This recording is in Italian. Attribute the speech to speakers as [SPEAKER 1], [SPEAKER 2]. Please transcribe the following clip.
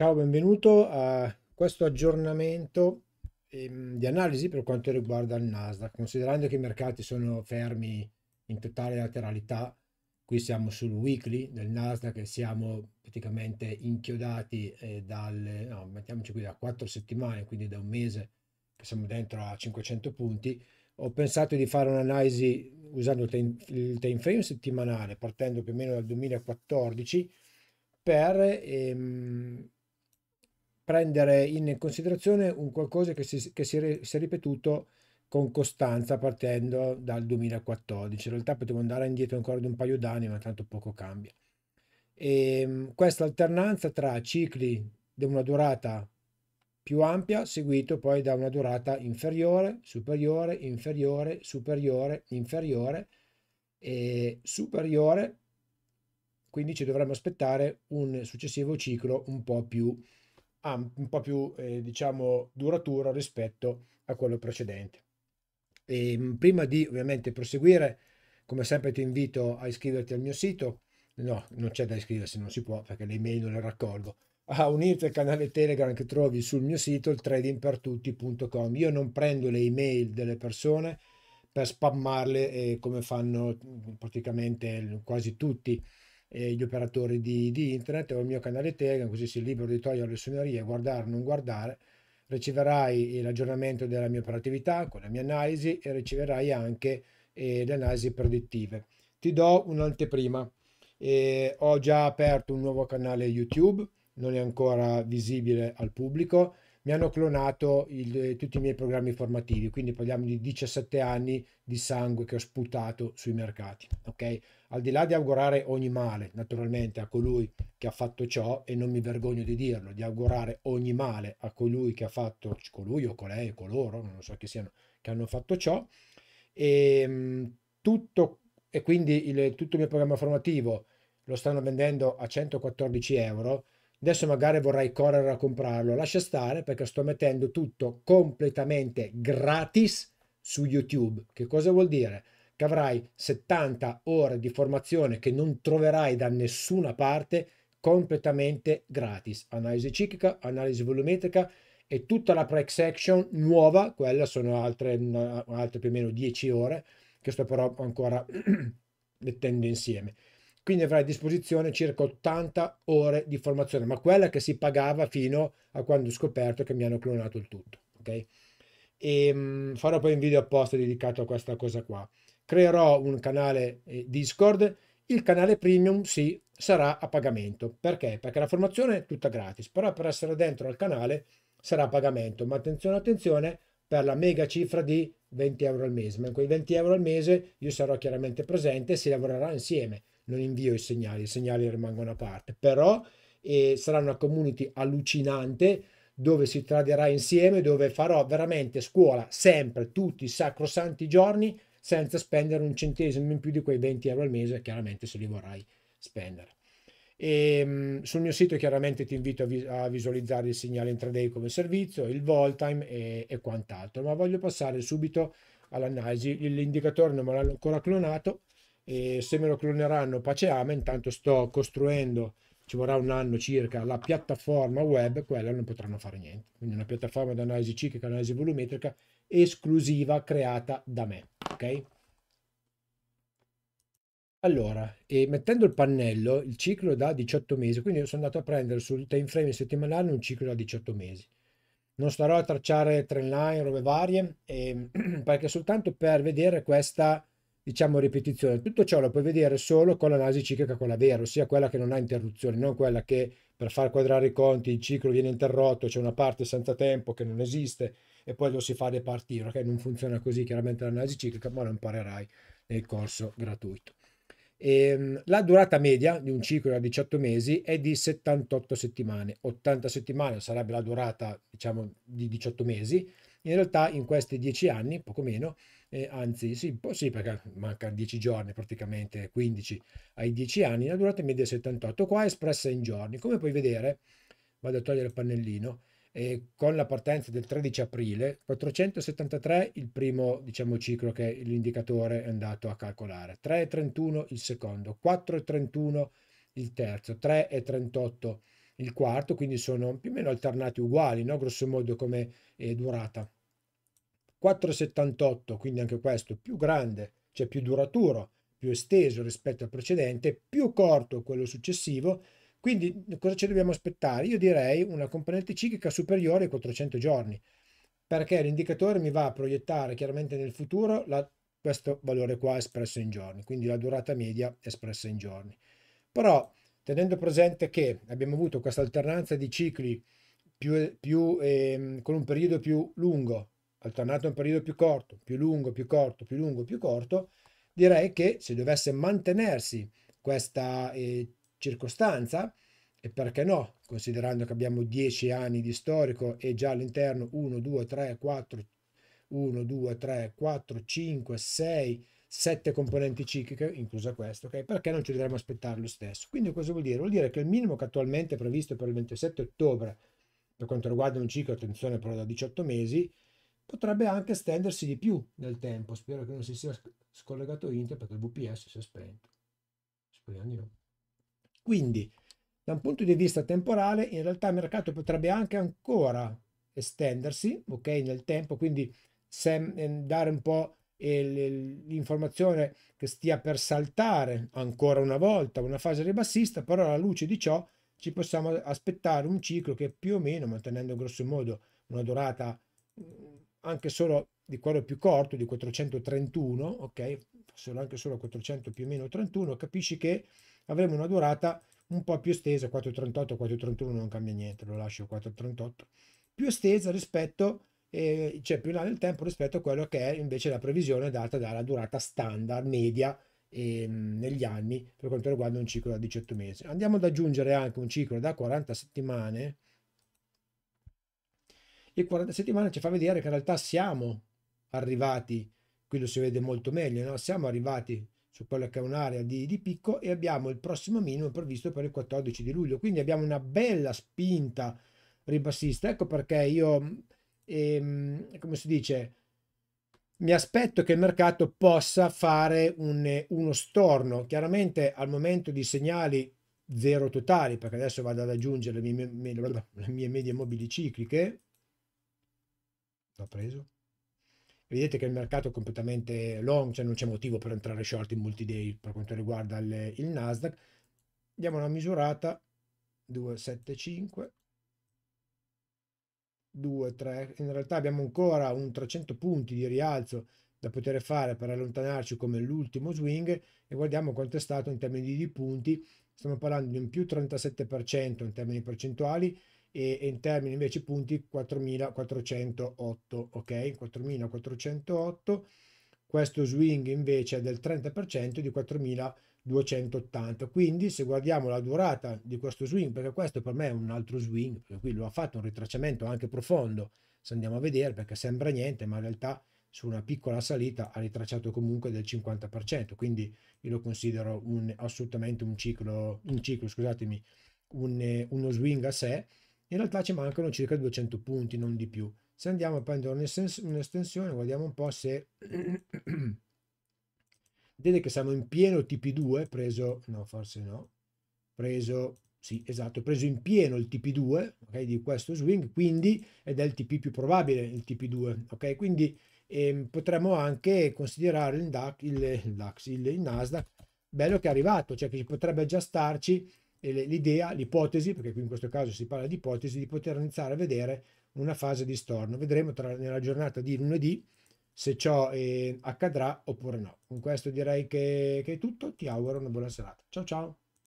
[SPEAKER 1] Ciao, benvenuto a questo aggiornamento ehm, di analisi per quanto riguarda il Nasdaq. Considerando che i mercati sono fermi in totale lateralità, qui siamo sul weekly del Nasdaq e siamo praticamente inchiodati eh, dalle, no, mettiamoci qui da quattro settimane, quindi da un mese che siamo dentro a 500 punti, ho pensato di fare un'analisi usando il time, il time frame settimanale, partendo più o meno dal 2014, per... Ehm, prendere in considerazione un qualcosa che si, che si, è, si è ripetuto con costanza partendo dal 2014. In realtà potevo andare indietro ancora di un paio d'anni, ma tanto poco cambia. E ehm, questa alternanza tra cicli di una durata più ampia, seguito poi da una durata inferiore, superiore, inferiore, superiore, inferiore e superiore, quindi ci dovremmo aspettare un successivo ciclo un po' più un po' più eh, diciamo duratura rispetto a quello precedente. E ehm, prima di ovviamente proseguire, come sempre ti invito a iscriverti al mio sito, no, non c'è da iscriversi, non si può perché le email non le raccolgo, a ah, unirti al canale Telegram che trovi sul mio sito, il tradingpertutti.com. Io non prendo le email delle persone per spammarle eh, come fanno mm, praticamente quasi tutti eh, gli operatori di, di, internet o il mio canale Telegram, così sei libero di togliere le suonerie, guardare o non guardare. Riceverai l'aggiornamento della mia operatività con le mie analisi e riceverai anche eh, le analisi predittive. Ti do un'anteprima. Eh, ho già aperto un nuovo canale YouTube, non è ancora visibile al pubblico mi hanno clonato il, eh, tutti i miei programmi formativi, quindi parliamo di 17 anni di sangue che ho sputato sui mercati, ok? Al di là di augurare ogni male, naturalmente, a colui che ha fatto ciò, e non mi vergogno di dirlo, di augurare ogni male a colui che ha fatto, colui o colei o coloro, non so chi siano, che hanno fatto ciò, e, ehm, tutto, e quindi il, tutto il mio programma formativo lo stanno vendendo a 114 euro, Adesso magari vorrai correre a comprarlo, lascia stare perché sto mettendo tutto completamente gratis su YouTube. Che cosa vuol dire? Che avrai 70 ore di formazione che non troverai da nessuna parte completamente gratis. Analisi ciclica, analisi volumetrica e tutta la price action nuova, quella sono altre, altre più o meno 10 ore che sto però ancora mettendo insieme quindi avrai a disposizione circa 80 ore di formazione, ma quella che si pagava fino a quando ho scoperto che mi hanno clonato il tutto, ok? E ehm, farò poi un video apposta dedicato a questa cosa qua. Creerò un canale eh, Discord, il canale premium sì, sarà a pagamento. Perché? Perché la formazione è tutta gratis, però per essere dentro al canale sarà a pagamento. Ma attenzione, attenzione, per la mega cifra di 20 euro al mese, ma in quei 20 euro al mese io sarò chiaramente presente e si lavorerà insieme, non invio i segnali, i segnali rimangono a parte, però eh, sarà una community allucinante dove si traderà insieme, dove farò veramente scuola sempre, tutti i sacrosanti giorni, senza spendere un centesimo in più di quei 20 euro al mese, chiaramente se li vorrai spendere. E, ehm, sul mio sito chiaramente ti invito a, vi- a, visualizzare il segnale intraday come servizio, il vol time e, e quant'altro, ma voglio passare subito all'analisi. L'indicatore non me l'hanno ancora clonato e se me lo cloneranno pace ama, intanto sto costruendo ci vorrà un anno circa la piattaforma web, quella non potranno fare niente. Quindi una piattaforma di analisi ciclica, analisi volumetrica esclusiva creata da me, ok? Allora, ehm, mettendo il pannello, il ciclo da 18 mesi, quindi io sono andato a prendere sul time frame settimanale un ciclo da 18 mesi. Non starò a tracciare trend line, robe varie, ehm, perché soltanto per vedere questa, diciamo, ripetizione. Tutto ciò lo puoi vedere solo con l'analisi ciclica, quella vera, ossia quella che non ha interruzioni, non quella che per far quadrare i conti il ciclo viene interrotto, c'è una parte senza tempo che non esiste e poi lo si fa ripartire. Ok, non funziona così chiaramente l'analisi ciclica, ma lo imparerai nel corso gratuito. E, ehm, la durata media di un ciclo da 18 mesi è di 78 settimane. 80 settimane sarebbe la durata, diciamo, di 18 mesi. In realtà in questi 10 anni, poco meno, eh, anzi sì, sì, perché mancano 10 giorni praticamente, 15 ai 10 anni, la durata media è 78, qua è espressa in giorni. Come puoi vedere, vado a togliere il pannellino, eh, con la partenza del 13 aprile, 473 il primo diciamo, ciclo che l'indicatore è andato a calcolare, 3,31 il secondo, 4,31 il terzo, 3,38 il quarto, quindi sono più o meno alternati uguali, no? grosso modo come eh, durata. 4,78, quindi anche questo più grande, cioè più duraturo, più esteso rispetto al precedente, più corto quello successivo, quindi cosa ci dobbiamo aspettare? Io direi una componente ciclica superiore ai 400 giorni, perché l'indicatore mi va a proiettare chiaramente nel futuro la, questo valore qua espresso in giorni, quindi la durata media espressa in giorni. Però tenendo presente che abbiamo avuto questa alternanza di cicli più, più, eh, con un periodo più lungo, alternato a un periodo più corto, più lungo, più corto, più lungo, più corto, direi che se dovesse mantenersi questa eh, circostanza e perché no, considerando che abbiamo 10 anni di storico e già all'interno 1, 2, 3, 4, 1, 2, 3, 4, 5, 6, 7 componenti cicliche, inclusa questa, okay? perché non ci dovremmo aspettare lo stesso? Quindi cosa vuol dire? Vuol dire che il minimo che attualmente è previsto per il 27 ottobre, per quanto riguarda un ciclo, attenzione però da 18 mesi, potrebbe anche estendersi di più nel tempo. Spero che non si sia scollegato Inter perché il VPS si è spento. Speriamo di no. Quindi, da un punto di vista temporale, in realtà il mercato potrebbe anche ancora estendersi, ok, nel tempo, quindi sem- ehm, dare un po' l'informazione che stia per saltare ancora una volta una fase ribassista, però alla luce di ciò ci possiamo aspettare un ciclo che più o meno, mantenendo grosso modo una durata mm, anche solo di quello più corto, di 431, ok, solo anche solo 400 più o meno 31, capisci che avremo una durata un po' più estesa, 4.38, 4.31 non cambia niente, lo lascio 4.38, più estesa rispetto, eh, cioè più in là nel tempo rispetto a quello che è invece la previsione data dalla durata standard media eh, negli anni per quanto riguarda un ciclo da 18 mesi. Andiamo ad aggiungere anche un ciclo da 40 settimane, e 40 settimane ci fa vedere che in realtà siamo arrivati, qui lo si vede molto meglio, no? siamo arrivati su quella che è un'area di, di, picco e abbiamo il prossimo minimo previsto per il 14 di luglio. Quindi abbiamo una bella spinta ribassista. Ecco perché io, ehm, come si dice, mi aspetto che il mercato possa fare un, uno storno. Chiaramente al momento di segnali zero totali, perché adesso vado ad aggiungere le mie, le mie medie mobili cicliche. L'ho preso Vedete che il mercato è completamente long, cioè non c'è motivo per entrare short in multi-day per quanto riguarda il, il Nasdaq. Diamo una misurata 275 2 3 in realtà abbiamo ancora un 300 punti di rialzo da poter fare per allontanarci come l'ultimo swing e guardiamo quanto è stato in termini di punti stiamo parlando di un più 37% in termini percentuali e, in termini invece punti 4408 ok 4408 questo swing invece è del 30% di 4280 quindi se guardiamo la durata di questo swing perché questo per me è un altro swing perché qui lo ha fatto un ritracciamento anche profondo se andiamo a vedere perché sembra niente ma in realtà su una piccola salita ha ritracciato comunque del 50% quindi io lo considero un, assolutamente un ciclo un ciclo scusatemi un, uno swing a sé in realtà ci mancano circa 200 punti, non di più. Se andiamo a prendere un'estensione, guardiamo un po' se... Vedete che siamo in pieno TP2, preso... no, forse no. Preso... sì, esatto, preso in pieno il TP2, ok, di questo swing, quindi ed è il TP più probabile, il TP2, ok? Quindi eh, potremmo anche considerare il, DAC, il, il, DAX, il, il Nasdaq bello che è arrivato, cioè che potrebbe già starci l'idea, l'ipotesi, perché qui in questo caso si parla di ipotesi, di poter iniziare a vedere una fase di storno. Vedremo tra, nella giornata di lunedì se ciò eh, accadrà oppure no. Con questo direi che, che è tutto, ti auguro una buona serata. Ciao ciao!